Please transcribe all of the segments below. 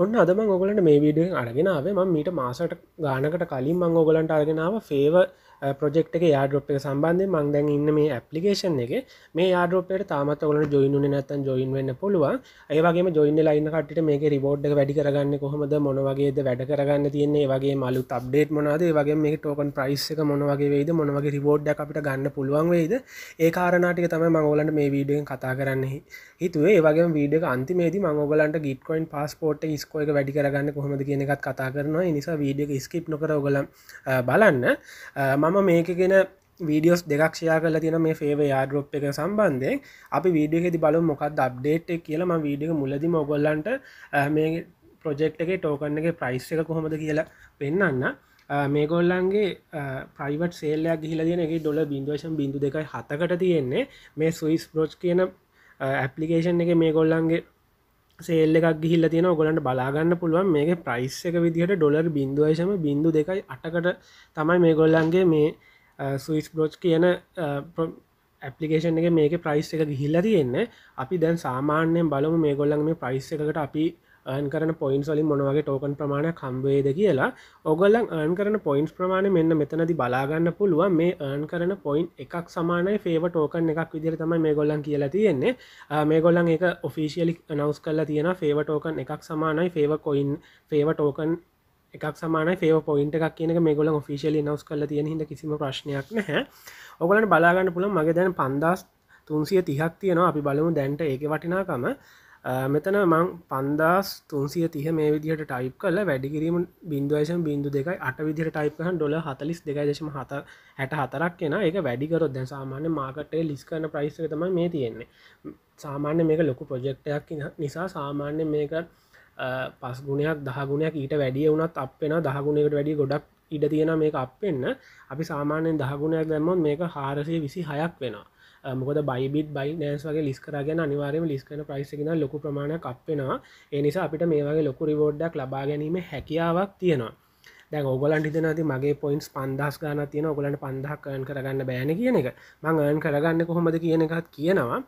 ඔන්න අදම ඔගලට මේ විඩිය අරගෙනාව ම මීට මාසට ගානකට කලින් මං ඔගලන්ට අරගෙනාව ෆේව ප්‍රෙක්් එක යාඩරප් එක සම්බන්ධය මං දැන් ඉන්න මේ ඇපලිකේෂන් එක මේ යාඩරපයට තාමත් ඔලන ජොයිනුන නැතන් ජොයින් වෙන්න පුළුවන් ඒවගේ ජොයින්න ලයින්න කට මේ රිබෝඩ් එක වැඩි කරගන්න කොහොමද මොනවගේද වැඩ කරගන්න තියන්නේ වගේ මලු තබ්ඩේට මොනාද වගේ මේ ටෝකන් ප්‍රයිස් එක මොනවගේ වෙයිද මොනවගේ රිබෝඩ් අපිට ගන්න පුළුවන් වෙයිද ඒ කාරණටික තමයි මංගලන්ට මේ වීඩියෙන් කතා කරන්නේ හිතුවේ වගේ වීඩියක අන්තිමේද මංගලන්ට ගිටකොයින් පස්පෝට් ස්කෝක වැඩි කරගන්න කොහොමද කියනකත් කතා කරනවා නිසා වීඩියක ස්කිප් නොකර ගල බලන්න මම මම මේක ගෙන වීඩියෝස් දෙයක් ෂයා කල තින මේ ෆේව යාඩරොප් එක සම්බන්ධය අපි වීඩිය ෙති බලු මොකක්ද අප්ඩේට් එක කියලම වීඩිය මුලදිම ඔගොල්ලන්ට මේ ප්‍රජෙක්් එක ටෝකන්න එක ප්‍රයිස් එක කොහොමද කියලා පෙන්න්න මේගොල්ලන්ගේ ප්‍රයිවට සේල්ලයක් ගිහිල තියෙනගේ ඩොල බින්දුවශන් බිඳු දෙකයි හතකට තියෙන්නේ මේ සුයිස් ප්‍රෝච් කියන ඇපලිකේෂන් එක මේගොල්ලන්ගේ සේල්ල එකක් ගිල්ල තියෙන ගොලන්ට බලාගන්න පුළුවන් මේක ප්‍රයිස් එක විදිහට ඩොලර් බින්දුවශම බින්දු දෙකයි අටකට තමයි මේ ගොල්ලන්ගේ මේ සුයිස් බ්‍රෝච් කියන ඇපලිකේෂන් එක මේක ප්‍රයිස් එක ගිහිල්ල තියෙන්න අපි දැන් සාමාන්‍යයෙන් බලමු මේ ගොල්ලන් මේ ප්‍රයිස් එකට අපි අයන් කරන පොයින්ස් වලින් මොනවගේ ටෝකන් ප්‍රමාණයක් කම්වේද කියලා ඔගල්ලන් අන් කරන පොයින්ස් ප්‍රමාණය මෙන්න මෙතනදි බලාගන්න පුළුවන් මේ අන් කරන පොයින් එකක් සමානයි ෆේව ටෝකන් එකක් විදිර තමයි මේ ගොල්ලන් කියලා තියෙන්නේ මේ ගොල්ලන් එක ඔෆිසිියලි නවස් කරලා තියෙන ෆේව ටෝකන් එකක් සමානයි ෆේව කොයින් ෆේව ටෝකන් එකක් සමාන ෆේව පොයින්ට එකක් කියනක මේ ගොල ෆිසිියලි නවස් කල තියෙන හිට කිසිම ප්‍රශ්නයක් නැහැ ඔගලට බලාගන්න පුළන් මගේ දැන් පන්දස් තුන්සිය තිහක් තියෙනවා අපි බලමු දැන්ට ඒක වටිනාකම මෙතන මං පන්දස් තුන්සිය තිහ මේ විදිහට ටයිප් කල වැඩිකිරීම බින්දුවශම් බින්දු දෙකයි අට විදිර ටයිප්හන් ොල හතලිස් දෙකදශම හත හැට හතරක් කියෙන එක වැඩිකරොත් දැ සාමාන්‍ය මාකටේ ලිස් කරන ප්‍රයිස්ක තම මේ තියෙන්නේ සාමාන්‍ය මේක ලොකු ප්‍රජෙක්්ටයක් නිසා සාමාන්‍ය මේක පස් ගුණයක් දහගුණයක් ඊට වැඩිය වුණත් අපෙන දහගුණකට වැඩි ගොඩක් ඉඩ තියෙන මේක අප වෙන්න අපි සාමාන්‍යෙන් දහගුණයක් දැම්මොත් මේක හාරසය විසි හයක් වෙනවා මොකද බයිබිත් බයි නෑන්ස් වගේ ලිස් කරගෙන අනිවාරම ලිස්කන ප්‍රයිසගෙන ලොකු ප්‍රමාණයක් අපෙනවා එනිසා අපිට මේ වගේ ලොකු රිවෝඩ්ඩක් ලබා ගැනීම හැකියාවක් තියෙනවා දැන් ඔගලන්ට හිතනති මගේ පොයින්ස් පන්දස් ගන්න තියෙන ඔගලන්ට පන්දහක්කයන් කරගන්න බෑන කියන එක මං අයන් කරගන්න කොහොමද කියන එකත් කියනවා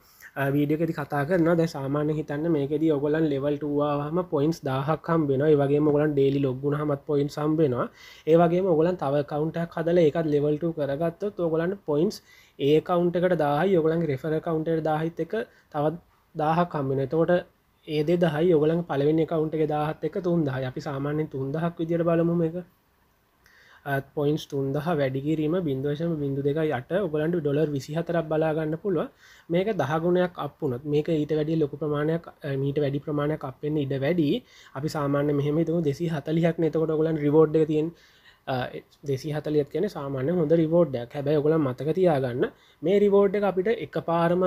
වීඩියකෙද කතා කරන්න ද සාමාන හිතන්න මේකෙද ඔගොලන් ලෙවල්ටවාහම පොයින්ස් දාහක් හම්බෙන වගේ මොගලන් ඩේලි ලොග්ගුණ හමත් පොයින් සම්බෙනවා ඒවගේ ඔගලන් තව කවුන්ටක් හදල එකත් ලෙවල්ට කරගත්තත් ඔගලන් පොයින්ස් ඒ කවුන්ටකට දාහයි ඔගලන් රෙෆර කවුන්ටර් දාහිත එක තවත් දාහක් කම්බෙන තෝට ඒදේ දහයි ඔගලන් පලවෙනි කවුන්ට එක දාහත් එක තුන්දහ අපි සාමාන්‍යෙන් තුන්දහක් විදිර බලමුම එක පොයින්ස් තුන්දහ වැඩිකිරීම බින්දවශම බින්දු දෙක යට ඔබලන්ට ඩොලර් විසිහතරක් බලාගන්න පුළුව මේක දහගුණයක් අපපුනොත් මේක ඊට වැඩි ලොකු ප්‍රමාණයක් මීට වැඩි ප්‍රමාණයක් අපෙන්න්න ඉඩ වැඩි අපි සාමාන්‍ය මෙහම තු දෙසි හතලියක් නතකොට ගොලන් රිවෝඩ් තියෙන් දෙසි හතලියත් කියන සාමාන්‍ය හොඳ රිවෝඩ්ඩක් හැබැ ගොල මතක තියාගන්න මේ රිවෝඩ් එක අපිට එක පාරම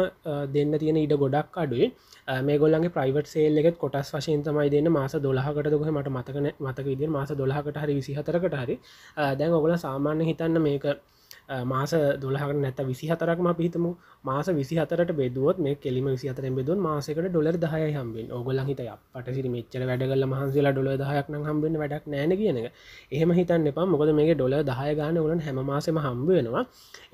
දෙන්න තියෙන ඉඩ ගොඩක් අඩුයි මේ ගොල්ලන්ගේ ප්‍රයිවට් සේල් එකෙත් කොටස් වශයෙන් තමයි දෙන්න මාස දොලහකට දුහ මට මතකන මතක විදි මාස දොලහකට හරි විසිහතරකට හරි දැන් ඔගොල සාමාන්‍ය හිතන්න මේක මාස දොළහක් නැත විසි හතරක්ම පිහිතම මාස විසි හතරට බෙදුවත් මේ කෙලිම විසි අතර බෙදුව මාසකට ඩොලර් දහය හම්බෙන් ඔගොල හිතය පටසිරි මෙච්චර වැඩගල මහන්සේලා ඩොල දහයක්න හම්බෙන් වැඩක් නෑන කියන එක එහම හිතන්න එපා මොකද මේ ඩොල දහය ගාන ගලන් හැමමාසම හම්බෙනවා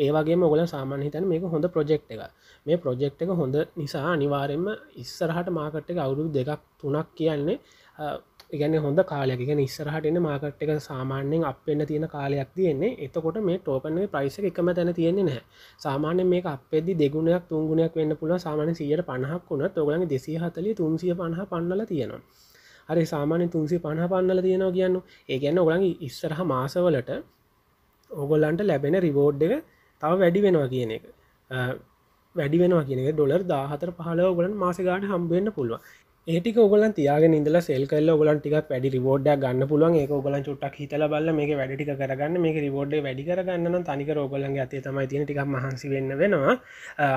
ඒවගේ ඔගල සාමාන්‍ය හිතන මේක හොඳ ප්‍රජෙක්් එක මේ ප්‍රජෙක්් එක හොඳ නිසා අනිවාරෙන්ම ඉස්සරහට මාකට්ක අවුරුදු දෙකක් තුනක් කියන්නේ එකගැන හොඳ කාලයක ගැන ඉස්සරහටන මාකට් එක සාමාන්‍යෙන් අප වෙන්න තියෙන කාලයක් තියෙන්නේ එතකොට මේ ටෝකනේ ප්‍රයිස එකම තැන තියෙන්නේ නෑ සාමාන්‍ය මේ අපෙදදි දෙගුණයක් තුන්ගුණයක් වෙන්න පුළ සාමාන සියයට පණහක් වුණ තොගලන් දෙසී හතලි තුන්සිය පණහ පන්නල තියෙනවා හරි සාමාන්‍ය තුන්සේ පණහ පන්නල තියෙනවා කියන්න ඒ ගැන්න ඔගලන් ඉස්සරහ මාසවලට ඔගොල්ලන්ට ලැබෙන රිවෝඩ් එක තව වැඩි වෙනවා කියන එක වැඩි වෙනවා කියන එක ඩොලර් දාහතර පහලව ගොලන් මාසගාට හම්බෙන්න්න පුළුව ඒටික ඔගලන් තියාග ඉදල සෙල්කල් ඔගලන් ටික වැඩි රිබෝඩ්ඩ ගන්න පුළුවන් ඒ ඔගලන් චුට්ටක් හිතල බල මේ වැඩික කරගන්න මේ රිබෝඩ් වැඩි කරගන්න තනික රෝගලන් ඇතේ තමයි තියෙන ටික මහන්සි වෙන්න වෙනවා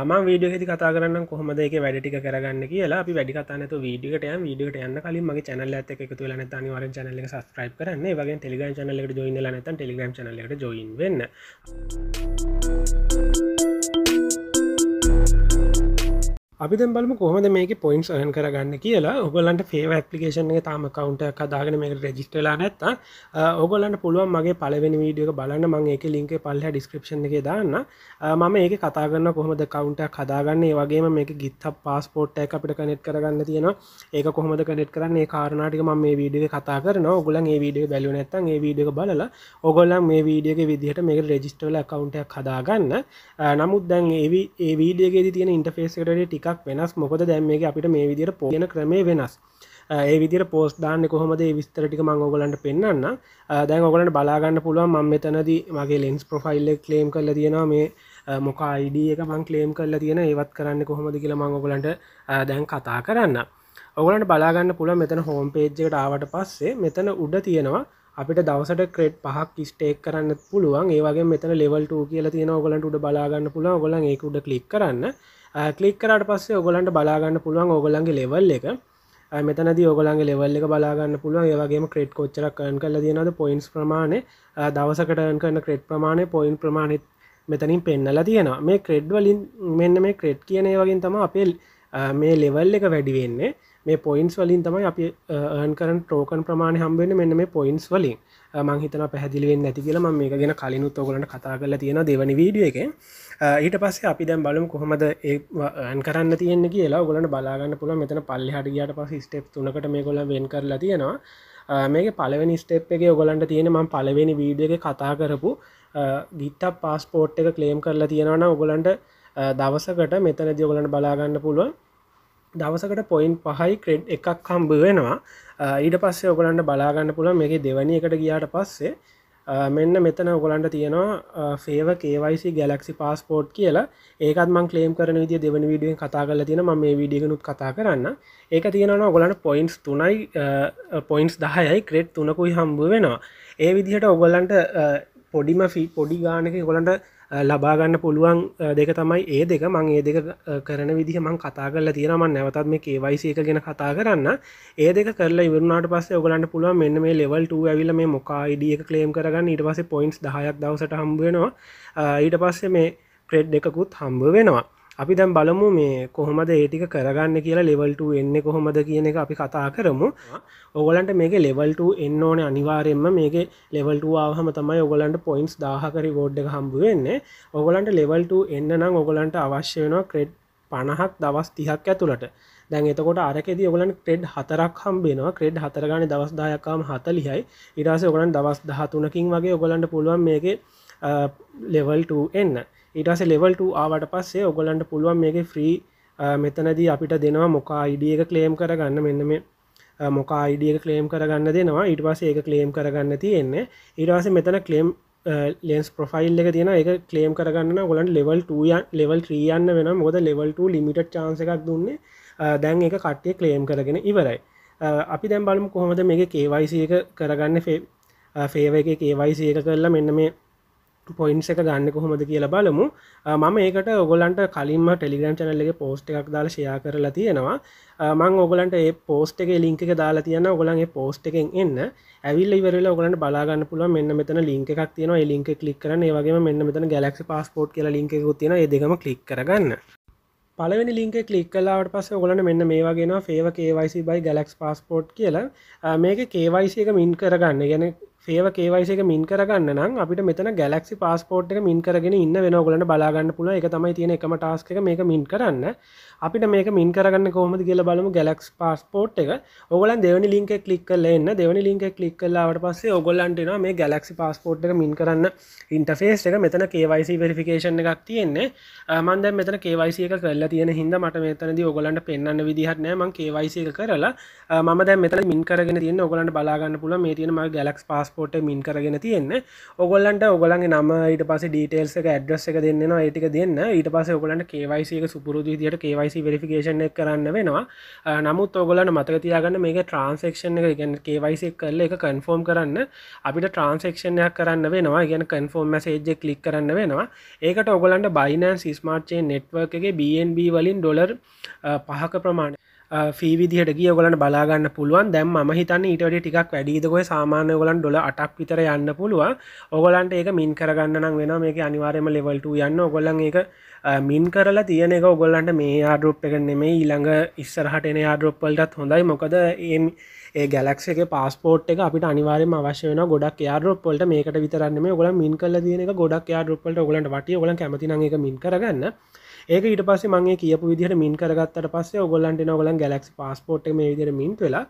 ම වීඩිය හෙති කතා කරන්න කොහොමද එක වැඩටික කරගන්න කියලා අපි වැඩි කතනතු වීඩියට යම් වීඩියට යන්න කලින් මගේ චැනල් ඇත එක තුල තනිවර චනල සස්ක්‍රයිප කරන්න වගේ ටෙලිගම් චනලට ජොයින්න නැත ටෙලිගම් චනලට ජොයින් වෙන්න. අපි දෙම්බලම කොහොමද මේක පොයින්ස් අයන් කරගන්න කියලා ඔගොලන්ට ෆේව ඇපලිකේෂන් එක තාම කවුන්ට කදාගෙන මේක රෙජිස්ටලා නැත්ත ඔගොලන්ට පුළුවන් මගේ පලවෙනි වීඩියක බලන්න මං ඒක ලින්ක පල්හ ඩිස්ක්‍රපෂන් එක දාන්න මම ඒක කතාගන්න කොහොමද කවුන්ට කදාගන්න ඒවගේ මේක ගිත්හ පස්පෝට් එක අපිට කනෙට් කරගන්න තියෙනවා ඒක කොහොමද කනෙට් කරන්න කාරණටික ම මේ වීඩිය කතා කරන ඔගොලන් ඒ වීඩිය බැලු නැත්තන් ඒ වීඩියක බලලා ඔගොල්ලන් මේ වීඩියගේ විදිහට මේක රෙජිස්ටල කවුන්ට කදාගන්න නමුත් දැන් ඒ වීඩියගේ තියෙන ඉන්ටෆේස්කට ටික ටිකක් වෙනස් මොකද දැම් මේ අපිට මේ විදිර පෝයන ක්‍රමේ වෙනස් ඒ විදිර පෝස් දාන්න කොහොමද විස්තරටික මං ඔගලන්ට පෙන්න්න දැන් ඔගලට බලාගන්න පුළුවන් මං මෙතනද මගේ ලෙන්ස් ප්‍රොෆයිල්ල කලේම් කල තියෙනවා මේ මොක අයිඩ එක මං කලේම් කල්ල තියෙන ඒවත් කරන්න කොහොමද කියලා මං ඔගලන්ට දැන් කතා කරන්න ඔගලට බලාගන්න පුළුව මෙතන හෝම් පේජ්ජකට ආවට පස්සේ මෙතන උඩ තියෙනවා අපිට දවසට ක්‍රේට් පහක් ස්ටේක් කරන්න පුළුවන් ඒවගේ මෙතන ලෙවල්ට කියලා තියෙන ඔගලන්ට උඩ බලාගන්න පුළුව ගොලන් ඒක උඩ කලික් කරන්න කලික් කරට පස්සේ ඔගලන්ට බලාගන්න පුළුවන් ඔගලන්ගේ ලෙවල් එක මෙතනද ඔගලන්ගේ ලෙවල් එක බලාගන්න පුළුවන් ඒවගේ ක්‍රේට් කොච්චර කරන් කල දනද පොයින්ස් ප්‍රමාණය දවසකටන් කරන ක්‍රේට් ප්‍රමාණය පොයින් ප්‍රමාණත් මෙතනින් පෙන්නලා තියෙනවා මේ ක්‍රෙඩ් වලින් මෙන්න මේ ක්‍රෙඩ් කියන වගින් තම අපේ මේ ලෙවල් එක වැඩිවෙන්නේ මේ පොයින්ස් වලින් තමයි අපි ර්න් කරන ටෝකන් ප්‍රමාණය හම්බෙන මෙන්න මේ පොයින්ස් වලින් මංහිතන පැදිලිවෙන් නැති කියලම මේ ගෙන කලිනුත් ඔගලට කතා කල තියෙන දෙවනි වීඩිය එක ඊට පස්සේ අපි දැම් බලම් කොහොමද ඒන් කරන්න තියන්න කියලා ගොලට බලාගන්න පුළ මෙතන පල්ලිහට ගියට පස් ස්ටප් තුනකට මේ ගොල වෙන් කරලා තියෙනවා මේක පලවෙනි ස්ටප් එක ඔගලන්ට තියෙන ම පලවෙනි වීඩිය එක කතා කරපු ගිත්තා පාස්පෝට් එක කලේම් කරලා තියෙනවන ඔගොලන්ට දවසකට මෙතන දියගලන්ට බලාගන්න පුළුවන් දවසකට පොයින් පහයි ක්‍රෙඩ් එකක් හම්බුවෙනවා ඊට පස්සේ ඔගලන්ට බලාගන්න පුළ මේක දෙවනි එකට ගියාට පස්සේ මෙන්න මෙතන ඔගලන්ට තියෙනවා ෆේව කේවයිසි ගැලක්සි පස්පෝට් කියලා ඒකත් මං කලේම් කරන විදි දෙවන විඩියෙන් කතා කල තියෙන ම මේ විඩියගනුත් කතා කරන්න ඒක තියෙනවා ඔගලන්ට පොයින්ස් තුනයි පොයින්ස් දහයයි ක්‍රෙට් තුනකුයි හම්බ වෙනවා ඒ විදිහට ඔගොල්ලන්ට පොඩිම ෆී පොඩි ගානක ගොලන්ට ලබාගන්න පුළුවන් දෙක තමයි ඒ දෙක මං ඒ දෙක කරන විදිහ මං කතා කරලා තියෙනම නැවතත් මේ කේවයිසි එක ගැන කතා කරන්න ඒ දෙක කරලා ඉවරුණාට පස්සේ ඔයගලන්ට පුළුවන් මෙන්න මේ ලෙවල් 2 ඇවිල්ලා මේ මොකා ID එක ක්ලේම් කරගන්න ඊට පස්සේ පොයින්ට්ස් 10ක් දවසට හම්බ වෙනවා ඊට පස්සේ මේ ක්‍රෙඩ් එකකුත් හම්බ වෙනවා අපි දැම් බලමු මේ කොහොමද ඒටික කරගන්න කියලා ලෙවල්ට එන්න කොහොමද කියන එක අපි කතා කරමු ඔගලන්ට මේක ලෙවල්ට එන්න ඕන අනිවාරෙන්ම මේක ලෙවල්ට ආහම තමයි ඔගලන්ට පොයින්ස් දාහකරි ගෝඩ් එක හම්බුවෙන්න ඔගලන්ට ලෙවල්ට එන්න නම් ඔගලන්ට අවශ්‍ය වෙනවා ක්‍රෙඩ් පණහක් දවස් තිහක් ඇතුළට දැන් එතකොට අරකෙද ඔගලන් ක්‍රෙඩ් හතරක් හම්බෙනවා ක්‍රෙඩ් හතරගන දවස්දායකම හතලිහයි ඉරස ඔගලන් දවස් දහතුනකින් වගේ ඔගලන්ට පුළුවන් මේගේ ලෙවල්ට එන්න ඊටස ලෙවල් 2 ආවට පස්සේ ඔගොලන්ට පුළුවන් මේක ෆ්‍රී මෙතනදී අපිට දෙනවා මොකා අයිඩිය එක ක්ලේම් කරගන්න මෙන්න මේ මොකා අයිඩිය ක්ලේම් කරගන්න දෙනවා ඊට පස්සේ ඒක ක්ලේම් කරගන්න තියෙන්නේ ඊට පස්සේ මෙතන ක්ලේම් ලෙන්ස් ප්‍රොෆයිල් එක තියෙන එක ක්ලේම් කරගන්න ගොලන් ලෙවල් ටයන් ලෙවල් ්‍රියන්න වෙන මොද ලෙවල්ට ලිමිට චාන්ස එකක් දුන්නේ දැන් එක කට්ටය ක්ලේම් කරගෙන ඉවරයි අපි දැම් බලම කොහොමද මේ කේවයිසි එක කරගන්න ෆේ ෆේව එක කේවයිසි එක කරලා මෙන්න මේ පොයින්ස් එක ගන්න කොහොමද කියලා බලමු මම ඒකට ඔගොලන්ට කලින්ම ටෙලිග්‍රම් චනල්ලගේ පෝස්ට් එකක් දාලා ෂයා කරලා තියෙනවා මං ඔගලන්ට ඒ පෝස්ට් එක ලිංක එක දාලා තියන්න ඔගලන්ගේ පෝස්ට් එකෙන් එන්න ඇවිල් ඉවරලා ඔගලන්ට බලාගන්න පුළුවන් මෙන්න මෙතන ලිංක එකක් තියෙනවා ඒ ලිංක ක්ලික් කරන්න ඒ වගේම මෙන්න මෙතන ගැලක්සි පාස්පෝර්ට් කියලා ලිංක එකකුත් තියෙනවා ඒ දෙකම ක්ලික් කරගන්න පලවෙනි ලින්ක කලික් කලාවට පස ඔගලන මෙන්න මේවාගෙන ෆේව කේවයිසි බයි ගලක්ස් පස්පෝට් කියලා මේක කේවයිසික මින් කරගන්න ගැන සේව කේවයිසක මින් කරගන්න නම් අපිට මෙතන ගැලක්සි පස්පෝට් එක මින් කරගෙන ඉන්න වෙනගලට බලාගන්න පුල එක තමයි තියෙන එකම ටාස්ක එක මේක මින් කරන්න අපිට මේක මින් කරගන්න කොහමද කියල බලමු ගැලක්ස් පස්පෝට් එක ඔගලන් දෙවනි ලින්ක කලික් කල එන්න දෙවනි ලින්ක කලික් කලාවට පස්සේ ඔගොල්ලන්ටන මේ ගැලක්සි පස්පෝට් එක මින් කරන්න ඉන්ටෆේස් එක මෙතන කේවයිසි වෙරිෆිකේෂන් එකක් තියෙන්නේ මන්ද මෙතන කේවයිසිය එක කරලා තියෙන හිද මට මෙතනද ඔගලන්ට පෙන්න්න විදිහත්නෑ මං කේවයිසිය කරලා මම දැ මෙතන මින් කරගෙන තියන්න ඔගලන්ට බලාගන්න පුල මේ තියෙන ම ගැලක්ස් පස් පාස්පෝට් මින් කරගෙන තියෙන්න ඔගොල්ලන්ට ඔගලන්ගේ නම ඊට පස ඩීටේල්ස් එක ඇඩ්‍රස් එක දෙන්නවා ඒටික දෙන්න ඊට පස ඔගලන්ට කේවයිසික සුපුරුදුදියට කේවයිසි වෙරිෆිකේෂන එක කරන්න වෙනවා නමුත් ඔගලන්න මතක තියාගන්න මේක ට්‍රන්සෙක්ෂන් එක ගැන කේවයිසි කරල එක කන්ෆෝර්ම් කරන්න අපිට ට්‍රන්සෙක්ෂණයක් කරන්න වෙනවා ගැන කන්ෆෝර්ම් මසේජ්ජ කලික් කරන්න වෙනවා ඒකට ඔගලන්ට බයිනන් ස්මාර්ට්චේ නෙට්වර්ක එක BNB වලින් ඩොලර් පහක ප්‍රමාණ ෆීවිදිහට ගිය ගලන් බලාගන්න පුළුවන් දැම් ම හිතන්න ඉටඩ ටිකක් වැඩිදකොයි සාමාන්‍ය ගලන් ඩොල අටක් විතර යන්න පුළුවන් ඔගොලන්ට ඒක මින් කරගන්න නම් වෙන මේක අනිවාරයම ලෙවල්ට යන්න ඔගොල්ලන් ඒක මින් කරලා තියෙන එක ඔගොල්ලන්ට මේ ආඩරොප් එක නෙමේ ඊළඟ ඉස්සරහට එන ආඩරොප්වලටත් හොඳයි මොකද ඒ ගැලක්ස එක පස්පෝට් එක අපිට අනිවාරයම අවශ්‍ය වෙන ගොඩක් ආඩරොප්වලට මේකට විතරන්න මේ ඔගොල මින් කල දියන ගොඩක් ආඩරොප්වලට ඔගලන්ට වටිය ඔගලන් කැමතින එක මින් කරගන්න ඒක ඊට පස්සේ මගේ කියපු විදිහට මින් කරගත්තට පස්සේ ඔගොල්ලන්ට ඔගලන් ගැලක්ස් පස්පෝට් මේ විදිර මින් වෙලා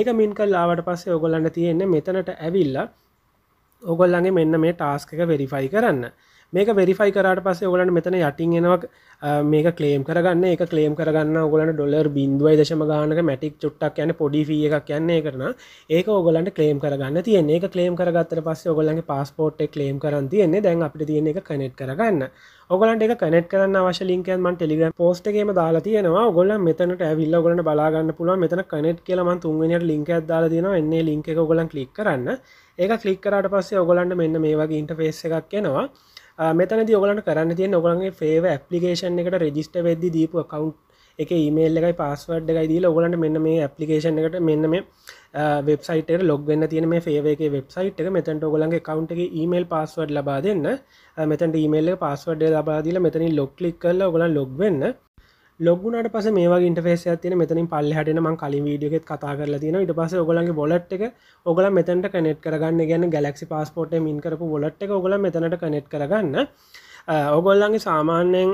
ඒක මින් කල්ලාවට පස්සේ ඔගොල්ලන්ට තියෙන්නේ මෙතනට ඇවිල්ලා ඔගොල්ලන්ගේ මෙන්න මේ ටාස්ක වෙරිෆයි කරන්න මේක වෙරිෆයි කරට පස්සේ ඔලන්ට මෙතන යටින් එනවා මේක කලේම් කරගන්න එක කලේම් කරගන්න ඔගලන් ඩොල්ලර් බින්දුවයි දශම ගානක මැටික් චුට්ටක් යන පොඩිිය එකක් කියන්නේ කරන ඒක ඔගලන්ට කලේම් කරගන්න තියන්නේ එක කලේම් කරගත්තර පස්ස ඔගලන්ගේ පස්පෝට් කලේම් කරන්න තියන්නේ දැන් අපිට තියන එක කනෙට් කරගන්න ඔගලන්ට එක කනෙට් කරන්න අවශ ලින්කයන්ම ටෙලිග පෝස්ටගේම දාලා තියෙනවා ගොල්ල මෙතනට ඇවිල්ල ගලට බලාගන්න පුළුව මෙතන කනෙට් කියලම තුන්ගෙනයට ලින්ක දාලා තියෙන එන්නේ ලින්ක ගොලන් කලික් කරන්න ඒක කලික්කරට පස්සේ ඔගලන්ට මෙන්න මේ වගේ ඉන්ටෆේස් එකක් කියෙනවා මෙතන දෝගලට කරන්න තිය ඔගලන්ගේ ෆේව ඇපලිකේෂන් එකට රෙජිස්ට වෙද්දි දීපු කවුන්් එක මේල් එකයි පස්සවඩ් එකයි දී ඔගලන්ට මෙන්න මේ ඇපලිකේෂන් එකට මෙන්න මේ වෙබ්සයිට ලොග වන්න තියන මේ ෆේවක වෙබ්සයිට් එක මෙතැට ඔගලන්ගේ කවුන්ට එක මේල් පස්සවඩ් ලබා දෙන්න මෙතැට මේල් පස්සවඩ් ලබාදීල මෙතනි ලොක්ලික් කල්ල ඔගලන් ලොග වෙන්න ලොගුණට පස මේ ඉන්ටේස තින මෙතනින් පල්ලහට ම කලින් වීඩියගෙත් කතා කරල තින ඉට පස ඔගලන්ගේ බොලට් එක ඔගල මෙතැට කනෙට් කරගන්න ගැන ගැලක්සි පස්පෝට මින් කරපු ොලට් එක ඔගල මෙතනට කනෙට් කරගන්න ඔගොල්ලන්ගේ සාමාන්‍යයෙන්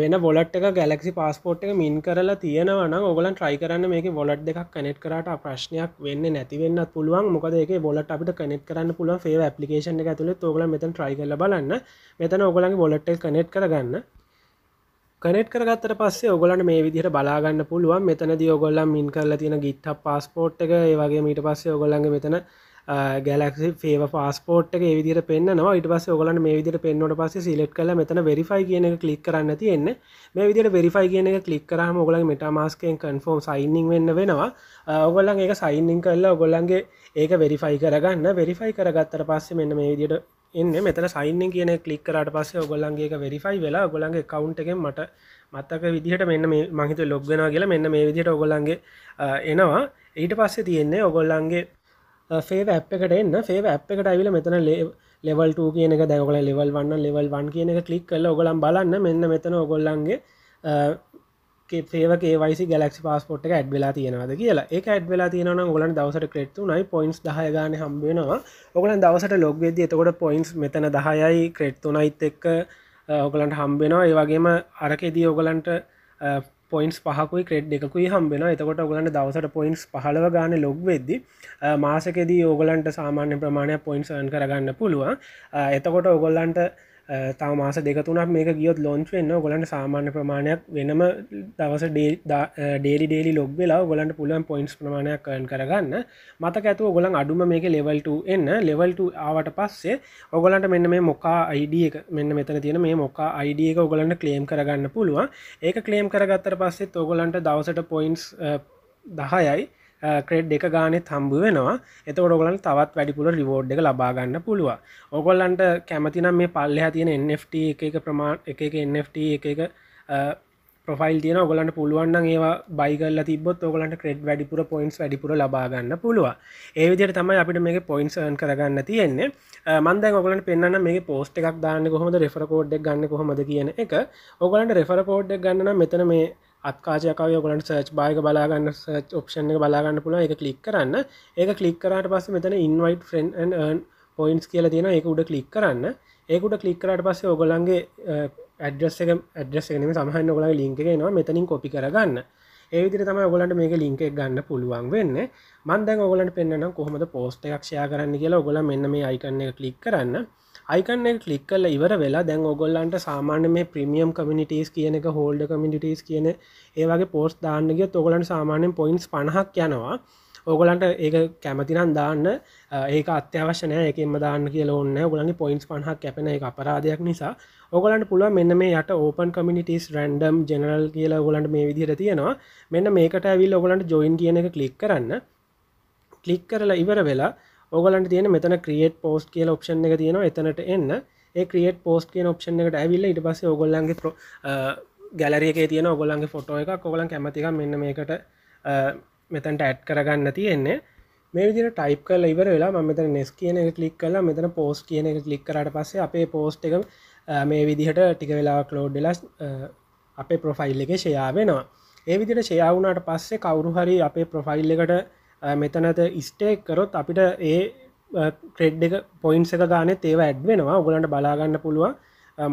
වෙන ොලට් එක ගැලක්සි පස්පෝට් එක මින් කරලා තියෙනවන ඔගලන් ට්‍රයි කරන්න මේක ොලට් දෙක් කනෙට් කරට ප්‍රශ්නයක් වෙන්න නැතිවෙන්න පුළුවන් මොකද එක ොලට අපිට කනෙට් කරන්න පුළුව ේ පපලිකේෂන එක ඇතුළ ඔගල මෙතන් ට්‍රයි කල බලන්න මෙතන ඔගලන් ොලට් කනෙට් කරගන්න කනෙට් කරගත්තට පස්සේ ඔගලන් මේ විදිහට බලාගන්න පුළුවන් මෙතනද ඔගොල්ලන් මින් කරලා තියෙන ගිට්හ පස්පෝට් එක ඒවගේ මීට පස්සේ ඔගොල්ලන්ගේ මෙතන ගැලක්සි ෆේව පස්පෝට් එක විදිර පෙන්න්නවා ඉට පස්ස ඔගලන් මේ විදිට පෙන්න්නට පස්සේ සිලෙට් කල මෙතන වෙරිෆයි කියන එක කලික් කරන්න තියෙන්න මේ විදිට වෙරිෆයි කියන එක කලික් කරහම ඔගලන් මටමාස්කෙන් කන්ෆෝම් සයින්නිං වෙන්න වෙනවා ඔගොල්ලන් ඒක සයින්නිං කරලා ඔගොල්ලන්ගේ ඒක වෙරිෆයි කරගන්න වෙරිෆයි කරගත්තර පස්සේ මෙන්න මේ විදිට එන්න මෙතන සයින්න කියන කලික් කරට පස්ස ඔගොල්න්ගේ වෙරිෆයි වෙලා ගොලන්ගේ කවුන්් එකෙන් මට මත්තක විදිහට මෙන්න මේ මහිත ලොග්ගෙන කියලා මෙන්න මේ විදිට ඔගොලන්ගේ එනවා ඊට පස්සේ තියෙන්නේ ඔගොල්ලන්ගේ ෆේව ඇප් එකට එන්න ෆේව ඇප් එකට ඇවිල මෙතන ලෙවල්ට කියන එක දැකල ලෙවල් වන්න ලෙවල් වන් කියන එක කලික් කල ඔගොලන් බලන්න මෙන්න මෙතන ඔගොල්ලන්ගේ ඒව කේවයි ගලක් පස්පොට් එක ඇඩ් වෙලා තියෙනවාද කියලා එක ඇඩ් වෙලා තියෙනන ගොලන් දවසට ක්‍රෙට්තු නයි පොයින්ස් දහය ගන හම්බෙනවා ඔගලන් දවසට ලොග්වෙද එතකොට පොයින්ස් මෙතන දහයයි ක්‍රෙට්තුනයිත් එක්ක ඔගලන්ට හම්බෙනවා ඒවගේම අරකෙදී ඔගලන්ට පොයින්ස් පහකුයි ක්‍රෙඩ් එකකුයි හම්බෙන එතකොට ඔගලන්ට දවසට පොයින්ස් පහලව ගාන ලොග් වෙද්දි මාසකෙදී ඕගලන්ට සාමාන්‍ය ප්‍රමාණයක් පොයින්ස්න් කරගන්න පුළුවන් එතකොට ඔගොල්ලන්ට තා මාස දෙකතුනක් මේක ගියොත් ලොංච් වෙන්න ගොලන්ට සාමාන්‍ය ප්‍රමාණයක් වෙනම දවස ඩේඩි ඩේලි ලොග් වෙලා ගොලන්ට පුළුවන් පොයින්ස් ප්‍රමාණයක් කරන් කරගන්න මතක ඇතුව ගොලන් අඩුම මේක ලෙවල්ට එන්න ලෙවල්ට ආවට පස්සේ ඔගොලන්ට මෙන්න මේ මොකා අයිඩිය එක මෙන්න මෙතන තියෙන මේ මොකා අයිඩිය එක ඔගොලන්ට ක්ලේම් කරගන්න පුළුවන් ඒක ක්ලේම් කරගත්තර පස්සෙත් ඔගොලන්ට දවසට පොයින්ස් දහයයි ක්‍රෙඩ් එක ගානෙත් හම්බ වෙනවා එතකොට ඔගලන් තවත් වැඩිපුර රිවෝඩ් එක ලබාගන්න පුළුව ඔගොල්ලන්ට කැමතිනම් මේ පල්ලෙහා තියෙන එFT එක එක ප්‍රමාණ එක එක එFT එක එක ප්‍රොෆයිල් තියෙන ඔගලන්ට පුළුවන් ඒවා බයිගල්ල තිබොත් ඔගලන්ට ක්‍රෙඩ් වැඩිපුර පොයින්ස් වැඩිපුර ලබාගන්න පුළුව ඒ විදිහට තමයි අපිට මේ පොයින්ස්න් කරගන්න තියෙන්නේ මන්ද ඔගලට පෙන්න්න මේ පෝස්ට එකක් දාන්න කොහොමද රෙෆරකෝඩ්ඩක් ගන්න කොහොමද කියන එක ඔගලන්ට රෙෆරකෝඩ්ඩක් ගන්න මෙතන මේ අත්කාශයකව ගලන් සර්ච් බායක බලාගන්න සර්ච් ඔප්ෂන් එක බලාගන්න පුළුව එක කලික් කරන්න ඒක කලික් කරට පස්ස මෙතන ඉන්වයිට ෆෙන්න් පොයින්ස් කියලා තියෙන eh, එක උඩ කලික් කරන්න ඒකුට කලික් කරට පස්සේ ඔගොලන්ගේ ඇඩ්‍රස් එක ඇඩ්‍රස් එකනම සහන් ඔගලා ලිංක නවා මෙතනින් කොපි කරගන්න ඒවිදිර තම ඔගලන්ට මේක ලිංක ගන්න පුළුවන් වෙන්න මන්දැ ඔගලට පෙන්න්න කොහොමද පෝස්ට එකක්ෂයා කරන්න කියලා ඔගොල මෙන්න මේ අයිකන්න එක කලික් කරන්න අයිකන්නෙක් කලික් කල ඉවර වෙලා දැන් ඔගොල්ලන්ට සාමාන්‍ය මේ ප්‍රමියම් කමිනිටස් කියන එක හෝල්ඩ කමිනිටස් කියන ඒවගේ පෝස්් දාන්නගේ තොගලන් සාමාන්‍යෙන් පොයින්ස් පණහක් යනවා ඕගොලන්ට ඒක කැමතිනම් දාන්න ඒක අත්‍යවශ්‍යනය එකම දාන්න කිය ඔන්න ගොලන්ගේ පොයින්ස් පහක් කැපෙන එක අපරාධයක් නිසා ඔගලන්ට පුළුව මෙන්න මේ යට ඕපන් කමිනිටස් රැන්ඩම් ජනරල් කියලා ගොලන්ට මේ විදිහර තියෙනවා මෙන්න මේකට ඇවිල් ඔගලන්ට ජොයින් කියන එක කලික් කරන්න කලික් කරලා ඉවර වෙලා ඔගලන්ට තියෙන මෙතන ක්‍රියට් පෝස්ට් කියල ඔප්ෂන් එක තියෙනවා එතනට එන්න ඒ ක්‍රියට් පෝස්ට් කියන ඔප්ෂන් එකට ඇවිල්ල ඉට පස්සේ ඔගොල්ලන්ගේ ගැලරියක තියෙන ඔගොල්ලන්ගේ ෆොටෝ එක ඔගොලන් කැමතික මෙන්න මේකට මෙතන්ට ඇඩ් කරගන්න තියෙන්නේ මේ විදිර ටයිප් කල ඉවර වෙලා මත නෙස් කියන එක කලික් කලා මෙතන පෝස්් කියන එක කලික් කරට පස්සේ අපේ පෝස්ට් එක මේ විදිහට ටික වෙලා කලෝඩ්ඩලස් අපේ ප්‍රොෆයිල් එක ෂයාවෙනවා ඒ විදිට ෂයාවුනාට පස්සේ කවුරු හරි අපේ ප්‍රොෆයිල් එකට මෙතනත ස්ටේක් කරොත් අපිට ඒ ට්‍රෙඩ් එක පොයින්ස් එක ගාන තේව ඇඩ්වෙනවා ඔගලන්ට බලාගන්න පුළුවන්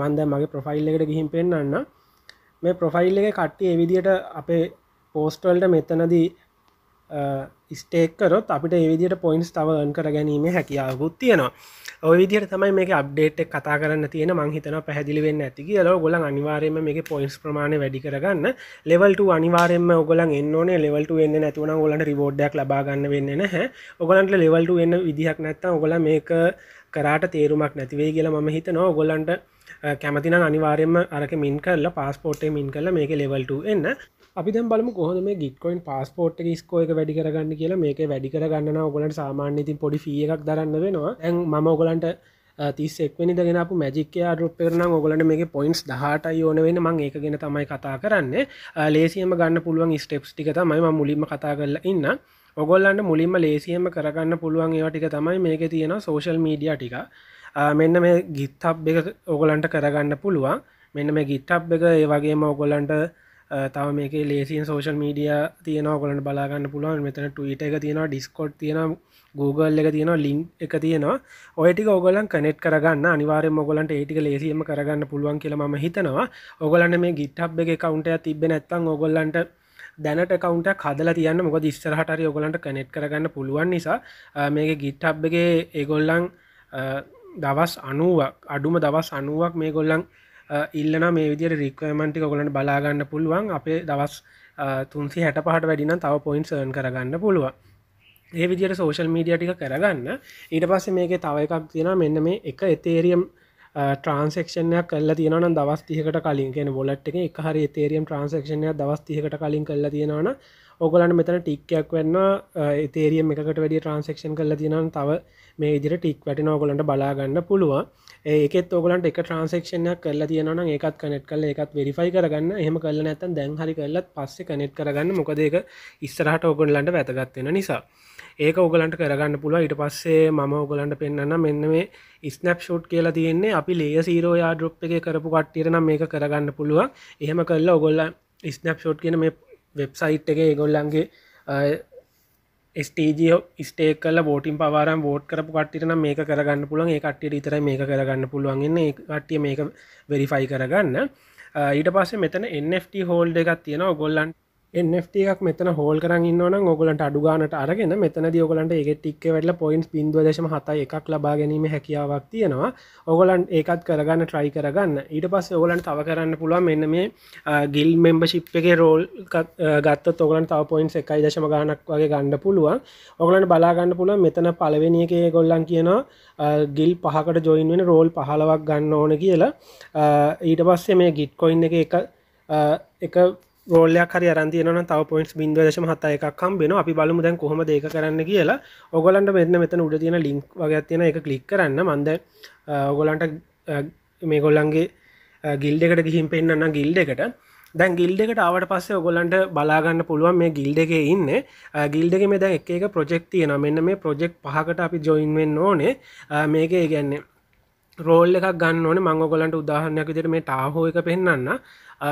මන්ද මගේ ප්‍රොෆයිල් එකට ගිහින් පෙන්න්න මේ ප්‍රොෆයිල් එක කට්ටි එවිදියට අපේ පෝස්ටවල්ට මෙතනදී ස්ටේකරොත් අපිට ඒවිදිට පොයින්ස් තවන් කර ගැනීම හැකියාවකුත් තියෙනවා ඔය විදිහට තමයි මේ අප්ඩේට් කතා කරන්න තියෙන මංහිතන පැදිලිවෙන්න ඇති කියල ගොල අනිවාරයම මේ පොයින්ස් ප්‍රමාණය වැඩි කරගන්න ලෙවල්ට අනිවාරෙන්ම ඔගලන් එන්නනේ ලෙවල්ට වෙන්න නැතුවන ගොලට රිබෝඩ්ඩක් ලබාගන්න වෙන්න නැහැ ඔගලන්ට ලෙවල්ට වෙන්න විදිහක් නැත්ත ඔගොල මේක කරාට තේරුමක් නැතිවේ කියලා ම හිතනවා ගොලන්ට කැමතින අනිවාරයම අරක මින් කරල පස්පෝටේ මින් කල මේක ලෙවල්ට එන්න අපි දැම් බලමු කොහොම මේ ගිටකොයින් පස්පෝට් ස්කෝයක වැඩි කරගන්න කියලා මේක වැඩි කරගන්න ඔගලට සාමාන්‍යතින් පොඩි ිය එකක් දරන්න වෙනවා ඇන් ම ඔගලන්ට තිස්සෙක්වනි දගෙන අප මැජික්කයා රුප්පෙරන ඔගලට මේ පොයින්ස් දහටයි ඕන වෙන මං ඒක ගෙන තමයි කතා කරන්න ලේසියම ගන්න පුළුවන් ස්ටෙප්ස් ටික තමයි මුලින්ම කතා කරලා ඉන්න ඔගොල්ලන්ට මුලින්ම ලේසියම කරගන්න පුළුවන් ඒවා ටික තමයි මේක තියෙන සෝශල් මීඩිය ටික මෙන්න මේ ගිත්තබ් එක ඔගොලන්ට කරගන්න පුළුවන් මෙන්න මේ ගිත්තබ් එක ඒ වගේම ඔගොලන්ට තව මේක ලේසින් සෝෂල් මීඩිය තියන ගොලට බලාගන්න පුළුවන් මෙතන ටීට එක තියෙනවා ඩිස්කොට් තියෙන Google එක තියෙනවා ලින්ක් එක තියෙනවා ඔයටික ඔගලන් කනෙට් කරගන්න අනිවාරෙන් ඔගලන්ට ඒටික ලේසියම කරගන්න පුළුවන් කියලා ම හිතනවා ඔගලන්න මේ ගිට්හබ් එක කවුන්ටය තිබෙන ඇත්තං ඔගොල්ලන්ට දැනට කවුන්ට කදල තියන්න මොක දිස්සරහටරි ඔගලන්ට කනෙට් කරගන්න පුළුවන් නිසා මේක ගිට්හබ් එක ඒගොල්ලන් දවස් අනුවක් අඩුම දවස් අනුවක් මේ ගොල්ලන් ඉල්ලන මේ විදිර රික්වමන්ටි කොලට බලාගන්න පුළුවන් අපේ දවස් තුන්සි හැට පහට වැඩින තව පොයින් සර්න් කරගන්න පුළුවන් ඒ විදියට සෝශල් මීඩිය ටික කරගන්න ඊට පස්සේ මේක තව එකක් තියෙන මෙන්න මේ එක එතේරියම් ට්‍රන්සක්ෂණයක් කල්ලා තියෙනන දවස්තිහකට කලින් කියෙන ොලට් එක එක හරි තේරියම් ට්‍රන්සක්ෂණය දවස්තිහකට කලින් කල්ලා තියෙනවන ඔගලන්න මෙතන ටික්කයක් වෙන්න තේරියම් එකට වැඩි ට්‍රන්සක්ෂන් කල්ලා තියෙනන තව මේ ඉදිර ටික් වැටන ඔගලන්ට බලාගන්න පුළුවන් ඒකත් ඔගලන්ට එක ට්‍රන්සක්ෂණයක් කල්ලා තියෙනන එකත් කනෙට් කල එකත් වෙරිෆයි කරගන්න එහම කල්ල නැත්තන් දැන් හරි කල්ලත් පස්ස කනෙට් කරගන්න මොකදේක ඉස්සරහට ඔගොන්ලන්ට වැතගත්වෙන නිසා ඒක ඔගලන්ට කරගන්න පුළුව ඉට පස්සේ මම ඔගලන්ට පෙන්න්න මෙන්න මේ ස්නප් ෂෝට් කියලා තියෙන්නේ අපි ලේ සීරෝ යාඩරොප් එක කරපු කට්ටිරන මේක කරගන්න පුළුවන් එහෙම කරලා ඔගොල්ල ස්නප් ෂෝට් කියන මේ වෙබ්සයිට් එක ඒගොල්ලන්ගේ ස්ටේජිය ස්ටේක් කල ෝටින් පවාරම් ෝට් කරපු කට්ටිටන මේක කරගන්න පුළුවන් ඒ කට්ටියට ඉතර මේක කරගන්න පුළුවන්න්න ඒ කට්ටිය මේක වෙරිෆයි කරගන්න ඊට පස්සේ මෙතන NFT හෝල්ඩ එකක් තියෙන ගොල්ලන්ට එFT එකක් මෙතන හෝල් කරන්න න්න ඔගලට අඩුගානට අරගෙන මෙතන දියෝගලන්ට ඒ ටික්ක වැඩල පොයින්ස් පින්දවදශම හත එකක් ලබා ගැනීම හැකියාවක් තියෙනවා ඔගලන් ඒකත් කරගන්න ට්‍රයි කරගන්න ඊට පස් ඔගලන් තව කරන්න පුළුවන් මෙන්න මේ ගිල් මෙම්බශිප් එක රෝල් ගත්ත තොගලන් තව පොයින්ස් එකයි දශම ගානක් වගේ ගණ්ඩ පුළුවන් ඔගලන්ට බලාගන්න පුළුව මෙතන පලවෙනි එක ගොල්ලන් කියනවා ගිල් පහකට ජොයින් වෙන රෝල් පහලවක් ගන්න ඕන කියලා ඊට පස්සේ මේ ගිට්කොයින් එක එක ගෝලයක් හරි අරන්ති න තව පොයින්ස් බින්දවදශ හත එකක් හම්බෙන අපි බලමු දැන් කොහොම දෙක කරන්න කියලා ඔගොලන්ට මෙන්න මෙතන උඩ තියෙන ලිංක් වගේ තියෙන එක කලික් කරන්න මන්ද ඔගොලන්ට මේ ගොල්ලන්ගේ ගිල්ඩ එකට ගිහින් පෙන්න්න ගිල්ඩ එකට දැන් ගිල්ඩ එකට ආවට පස්සේ ඔගොල්ලන්ට බලාගන්න පුළුවන් මේ ගිල්ඩ එකේ ඉන්න ගිල්ඩ එක මේ දැන් එක එක ප්‍රොජෙක්් තියෙන මෙන්න මේ ප්‍රොජෙක්් පහකට අපි ජොයින් වෙන්න ඕනේ මේක ඒ ගැන්නේ රෝල් එකක් ගන්නන මංගොලන්ට උදාහරණයක් විදිට මේ ටාහෝ එක පෙන්න්න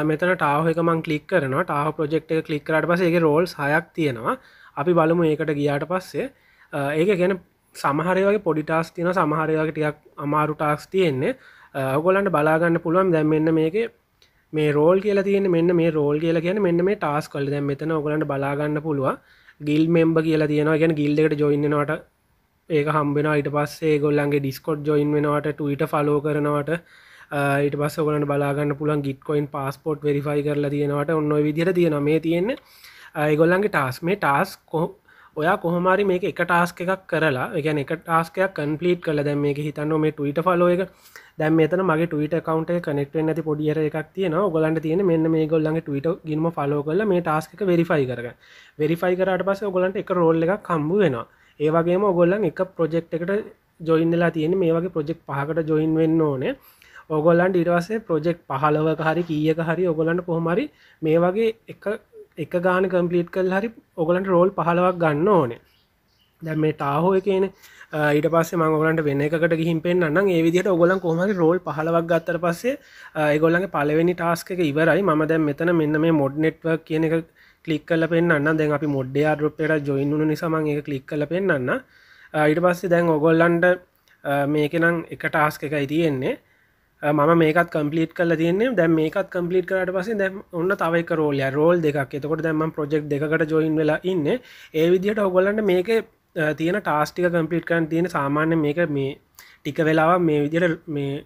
මෙතන ටාහ එක මං කලික් කරන ටාහ ප්‍රජෙක්් එක කලික් කරට පසේගේ රෝල් සයක් තියෙනවා අපි බලමු ඒකට ගියාට පස්සේ ඒක ගැන සමහරය වගේ පොඩිටාස් තියන සමහරයගේ ටියක් අමාරු ටාක්ස් තියෙන්නේ අවගොලන්ට බලාගන්න පුළුවන් දැම් මෙන්න මේක මේ රෝල් කියලා තියෙන මෙන්න මේ රෝල් කියලා කියන මෙන්න මේ ටාස් කල් දැම් මෙතන ඔගලන්ට බලාගන්න පුළුව ගිල් මෙම්බ කියලා තියෙනවා ගැන ගිල්ඩෙට ජොයින්නනට ඒක හම්බෙන ඊට පස්සේ ගොල්ලන්ගේ ඩිස්කොට් ජොයින් වෙනවට ටීට ෆලෝ කරනවට ඊට පස්ස ගලට බලාගන්න පුළන් ගිට්කොයින් පස්පොට් වෙරිෆයි කරලා තියෙනවට ඔන්න විදිර තියෙන මේ තියෙන්නේ ඒගොල්ලන්ගේ ටාස් මේ ටාස් ඔයා කොහොමරි මේක එක ටාස්ක එකක් කරලා එකන එක ටාස්කයක් කන්පලීට් කල දැම් මේක හිතන්න මේ ටීට ෆලෝ එක දැම් මෙතන මගේ ටීට කවන්ට කනෙක්ට ඇති පොඩියර එකක් තියෙන ගොලන්ට තියෙන මෙන්න මේ ගොල්ලන්ගේ ටීට ගිම ෆලෝ කල මේ ටාස්ක වෙරිෆයි කරග වෙරිෆයි කරට පස ගොලන්ට එක රෝල්ල එක කම්බු වෙනවා ඒ වගේම ඔගොල්ලන් එක ප්‍රොජෙක්් එකට ජොයින්ලා තියෙන මේ වගේ ප්‍රොජෙක්් පහකට ජොයින් වෙන්න ඕනේ ඔගොල්ලන්ට ඉරවසේ ප්‍රොජෙක්් පහලවක හරි කියක හරි ඔගොලන්ට කොහොමරි මේ වගේ එක එක ගාන කම්පලිට් කල් හරි ඔගලන්ට රෝල් පහලවක් ගන්න ඕනේ දැම් මේ ටාහෝ එකන ඊට පස්ස මංගලන්ට වෙන එකට ගිහිම් පෙන්න්න ඒ විදිට ඔගොලන් කොහමරි රෝල් පහලවක් ගත්තර පස්සේ ඒගොල්ලන්ගේ පලවෙනි ටාස්ක එක ඉවරයි ම දැම් මෙතන මෙන්න මේ මොඩ් නෙට්ව කියන එක කලික් කල පෙන්න්න දැන් අපි මොඩ්ඩයා රුප්ට ජොයින්ු නිසාමන් ඒ කලික් කල පෙන්න්න ඊට පස්සේ දැන් ඔගොල්ලන්ඩ මේකනම් එක ටාස්ක එකයි තියෙන්නේ මම මේකත් කම්පලිට කල තියන්නේ දැම් මේකත් කම්පලිට කරට පසේ දැ ඔන්න තවයික රෝලය රෝල් දෙකක් එතකොට දැම ප්‍රජෙක්් දෙකට ජොයින් වෙලා ඉන්න ඒ විදිහට ඔගොලන්ට මේක තියෙන ටාස්ටික කම්පිට කරන්න තියෙන සාමාන්‍ය මේක මේ ටික වෙලාව මේ විදිහට මේ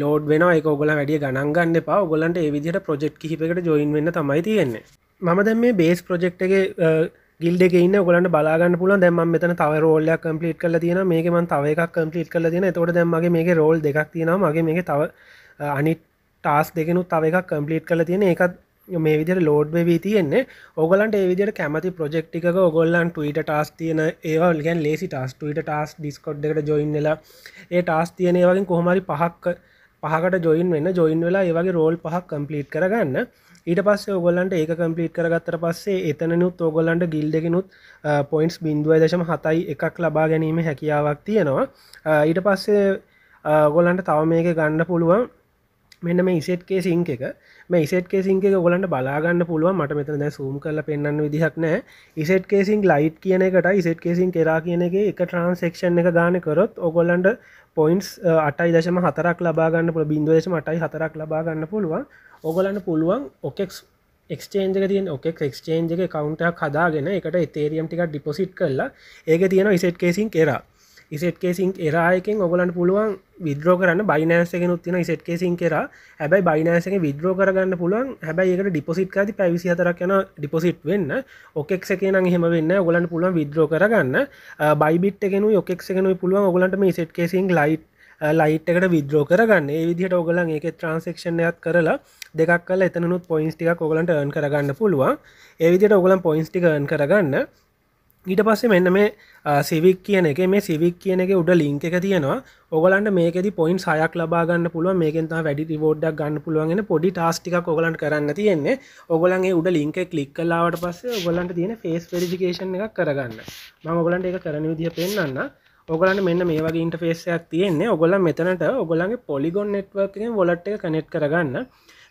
ලෝඩ් වෙන එකගොල වැඩිය ගණන්ගන්න පා ගොලන්ට ඒ විදිහට ප්‍රජෙක්් කිහිපකට ජොයින් වෙන්න තමයි තියෙන්නේ මම දැ මේ බේස් ප්‍රජෙක්්ගේ ගිල්ඩ ගන්න ගලට බලාගන්න පුල දැම මෙතන තව රෝල්ල කම්පලිට් කල තින මේක මන් තවක කම්පලිට් කල තින තොට දැමගේ මේ රෝල් දෙක් තින මගේ මේ තව අනි ටාස් දෙකනු තව එකක් කම්පලිට් කල තියෙන එකත් මේ විදිර ලෝඩ් වෙවී තියෙන්නේ ඔගලන්ට ඒවිදිර කැමති ප්‍රජෙක්්ටික ඔගොල්ලන් ටීට ටස් තියන ඒවල්ගැන් ලේසි ටස් ටීට ටස් ඩිස්කොඩ්ඩට ජොයින්නලා ඒ ටස් තියන ඒවගින් කොහොමරි පහක් පහකට ජොයින් වෙන්න ජොයින් වෙලා ඒවගේ රෝල් පහක් කම්පලිට් කරගන්න ඊට පස්ස ඔගොල්ලන්ට ඒක කම්පලිට් කරගත්තර පස්සේ එතනනුත් ඔගොල්ලන්ට ගිල්ඩගෙනුත් පොයින්ස් බින්දුවයි දශම හතයි එකක් ලබා ගැනීම හැකියාවක් තියෙනවා ඊට පස්සේ ගොලන්ට තව මේක ගණ්ඩ පුළුවන් මෙන්න මේ ඉසෙට්කේ සිංක එක මේ ඉසට් කේසිංක එක ගොලන්ට බලාගන්න පුළුව මට මෙතන දැ සූම් කරල පෙන්න්න විදිහක් නෑ ඉසට් කේසින් ලයිට් කියන එකට ඉසට් කේසින් කරා කියන එක එක ට්‍රන්සෙක්ෂන් එක ගාන කරොත් ඔගොල්ලන්ට පොයින්ස් අටයි දශම හතරක් ලබාගන්න පුළ බින්දුවදශම අටයි හතරක් ලබාගන්න පුළුවන් ඔගලන්න පුළුවන් ඔකෙක්ස් එක්ස්ටේන්ජ තියන ඔකෙක් එක්ස්ටේන්ජ එක කවුන්ටක් හදාගෙන එකට එතේරියම් ටික ඩිපොසිට් කරලා ඒක තියෙන ඉසට් කේසින් කෙරා ඉසට් කේසින් එරායකෙන් ඔගලන් පුළුවන් විද්‍රෝ කරන්න බයිනෑසක නුත්තින ඉසට් කේසින් කෙර හැබයි බයිනෑසක විද්‍රෝ කරගන්න පුළුවන් හැබයි එකට ඩිපොසිට් ඇති පැවිසි හතරක් යන ඩිපොසිට් වෙන්න ඔකෙක් එකන හෙම වෙන්න ඔගලන් පුළුවන් විද්‍රෝ කරගන්න බයිබිට් එකෙනු ඔකෙක් එකනු පුළුවන් ඔගලන්ට මේ ඉසට් කේසින් ලයිට් ලයිට් එකට විද්‍රෝ කරගන්න විදිහට ඔගලන් ඒක ට්‍රන්සෙක්ෂණයත් කරලා දෙකක් කල එතනුත් පොයින්ස්ටික ඔගලන්ට ර්න් කරගන්න පුළුවන් ඒවිදිට ඔගලන් පොයින්ස්ටිකර්න් කරගන්න ඊට පස්සේ මෙන්න මේ සිවික් කියන එක මේ සිවික් කියන එක උඩ ලිංක එක තියෙනවා ඔගලන්ට මේකෙදි පොයින් සයක් ලබාගන්න පුළුව මේකෙන් තම වැඩි රිවෝඩ්ඩක් ගන්න පුළුවන්ගෙන පොඩි ටාස්ටික ඔගලන්ට කරන්න තියෙන්නේ ඔගලන්ගේ උඩ ලිංක කලික් කලාවට පස්සේ ඔගලන්ට තියෙන ෆේස් වෙරිෆිකේෂන් එකක් කරගන්න මම ඔගලන්ට එක කරන විදිහ පෙන්වන්න ඔගලන් මෙන්න මේ වගේ ඉන්ටෆේසයක් තියෙන්නේ ඔගොල මෙතනට ඔගොලන්ගේ පොලිගොන් නෙට්වර්කින් වොලට් එක කනෙට් කරගන්න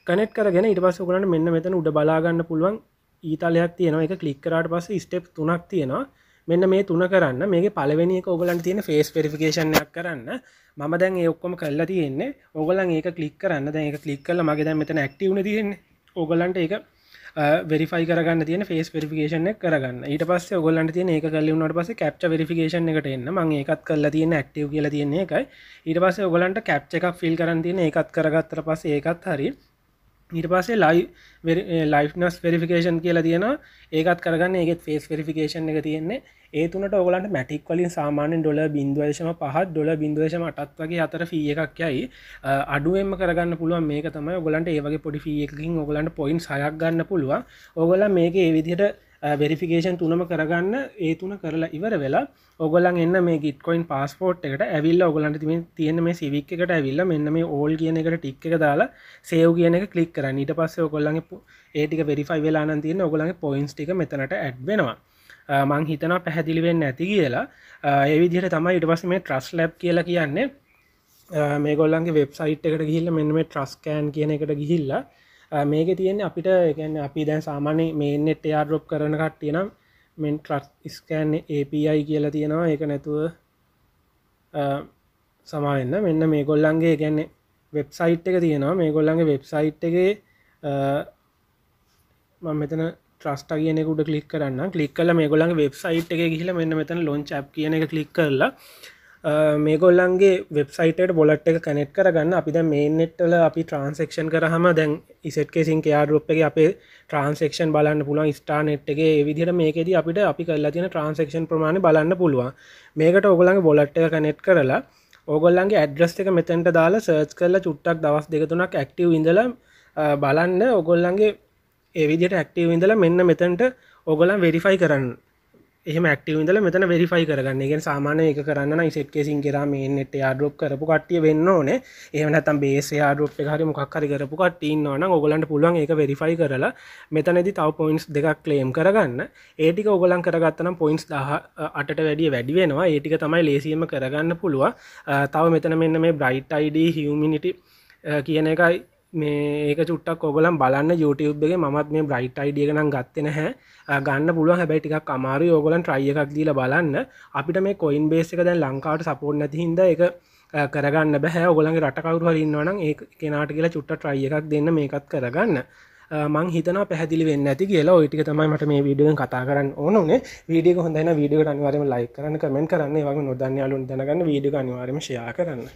කනෙට් කරගෙන ඉට පස්ස ඔගලන් මෙන්න මෙතන උඩ බලාගන්න පුළුවන් ඊතලයක් තියෙනවා එක කලික් කරාට පස්ස ස්ටප් තුනක් තියෙනවා මෙන්න මේ තුන කරන්න මේ පලවෙනි එක ඔගලන් තියෙන ෆේස් පෙරිෆිකේෂන්යක් කරන්න මම දැන් ඒ ඔක්කොම කරලා තියෙන්නේ ඔගලන් ඒක කලික් කරන්න දැන් ඒක කලික් කළා මගේ දැන් මෙතන ඇක්ටිව් නේ තියෙන්නේ ඔගලන්ට ඒක වෙරිෆයි කරගන්න තියෙන ෆේස් වෙරිෆිකේෂන කරගන්න ඊට පස්ස ගොල්ලන්ට තිය ඒක කල්ලවුණට පස කැප්ච වෙරිෆිකේෂන එකට එන්න මං ඒකත් කල්ල තියෙන ඇක්ටව කියල තියන්නේ එකයි ඊට පස්ස ඔගලන්ට කැප්ච එකක් ෆිල් කරන්න තියෙන ඒකත් කරගත්තර පස ඒකත් හරි ඊට පස්සේ ලයි ලයිෆ්නස් වෙරිෆිකේෂන් කියලා තියෙනවා ඒකත් කරගන්න ඒත් ෆේස් වෙරිෆිකේෂන් එක තියෙන්නේ ඒ තුනට ඔගලන්ට මැටික් වලින් සාමාන්‍යෙන් ඩොල බින්දුවේශම පහත් ඩොල බින්දුවේශම අටත් වගේ අතර ෆී එකක් යයි අඩුවෙන්ම කරගන්න පුළුවන් මේක තමයි ඔගලන්ට ඒවගේ පොඩි ෆී එකකින් ඔගලන්ට පොයින්ට් හයක් ගන්න පුළුවන් ඔගලා මේක ඒ විදිහට වෙරිෆිකේෂන් තුනම කරගන්න ඒ තුන කරලා ඉවර වෙලා ඔගොලන් එන්න මේ ගිටකොයින් පස්පෝට් එකට ඇවිල්ල ඔගලන්ට තිම තියෙන මේ සිවික් එකට ඇවිල්ල මෙන්න මේ ඕල් කියන එකට ටික් එක දාලා සේව් කියන එක කලික් කරන්න ඊට පස්සේ ඔගොල්ලන්ගේ ඒටික වෙරිෆයි වෙලාන තියෙන ඔගොලන්ගේ පොයින්ස් ටික මෙතනට ඇඩ් වෙනවා මං හිතනා පැහැදිලිවෙන්න ඇති කියලා එවිදිහට තමයි ඉට පස මේ ට්‍රස් ලැබ් කියලා කියන්නේ මේගොල්ලන්ගේ වෙබ්සයිට් එකට ගිහිල්ල මෙන්න මේ ට්‍රස්කෑන් කියන එකට ගිහිල්ලා මේක තියෙන්නේ අපිට ගැන්න අපි දැන් සාමාන්‍ය මේනෙට් එයාඩරොප් කරන කට්ටියනම් මෙන් ට්‍රස් ස්කෑන් API කියලා තියෙනවා එක නැතුව සමාවෙන්න මෙන්න මේ ගොල්ලන්ගේ ගැන්නේ වෙබ්සයිට් එක තියෙනවා මේ ගොල්ලන්ගේ වෙබ්සයිට් එක මම මෙතන ්‍රස්ට කියනෙකුට කලික් කරන්න කලික් කල මේ ගොලන් වෙබ්සයිට් එක කියල මෙන්න මෙතන ලොංච් කියන එක කලික් කරලා මේගොල්ලන්ගේ වෙබ්සයිට බොලට් එක කනෙට් කරගන්න අපි දැ මේනෙට්ටල අපි ට්‍රන්සෙක්ෂන් කරහම දැන් ඉසට්කේ සිං කයාරුප් එක අපේ ට්‍රන්සෙක්ෂන් බලන්න පුළුවන් ස්ටානෙට් එක විදිර මේකෙද අපිට අපි කල්ලා තින ට්‍රන්සෙක්ෂන් ප්‍රමාණ බලන්න පුළුවන් මේකට ඔගොලන් බොලට් එක කනෙට් කරලා ඕගොල්ලන්ගේ ඇඩ්‍රස් එක මෙතැන්ට දාලා සර්ච් කරලා චුට්ටක් දවස් දෙකතුනක් ඇක්ටව ඉඳල බලන්න ඔගොල්ලන්ගේ එවිදිට ඇක්ටව ඉඳලා මෙන්න මෙතැන්ට ඔගොලන් වෙරිෆයි කරන්න එහම ක්ටව ඉදල මෙතන වෙරිෆයි කරගන්න ගෙන් සාමානය එක කරන්න සෙට් කෙසින් කරම නෙට ආඩරෝප් කරපු කට්ටිය වෙන්න ඕනේ එහමනතම් බේස ආඩරෝප් හරි මොක්කර කරපු කටන්න ඕන ඔගලන්ට පුළුවන් එක වෙරිෆයි කරලා මෙතනැති තව පොයින්ස් දෙකක් ලේම් කරගන්න ඒටික ඔගලන් කරගත්තනම් පොයින්ස් දහ අට වැඩිය වැඩි වෙනවා ඒටික තමයි ලේසියම කරගන්න පුළුව තව මෙතන මෙන්න මේ බ්‍රයිට් අයිඩ හිමිනිිටි කියන එකයි මේක චුට්ටක් ඔගලම් බලන්න YouTube එක මත් මේ බ්‍රයිට් අයිඩිය නම් ගත්තෙන හැ ගන්න පුළුව හැබැයි ටිකක් අමාරු යෝගලන් ට්‍රයිය එකක් දීල බලන්න අපිට මේ කොයින් බේස් එක දැන් ලංකාවට සපෝර්් නැතිහින්ද එක කරගන්න බැහැ ඔගලන්ගේ රටකවරු හරින්නවනම් ඒ කෙනාට කියලා චුට්ට ට්‍රයිය එකක් දෙන්න මේකත් කරගන්න මං හිතන පැදිලි වෙන්න ඇති කියලා ඔයිටික තමයි මට මේ වීඩියෙන් කතා කරන්න ඕනේ වීඩිය හොඳන්න වීඩියට අනිවාරම ලයි කරන්න කමෙන්ට කරන්න වගේ නොදන්නයාලුන් දැනගන්න වීඩිය අනිවාරම ශයා කරන්න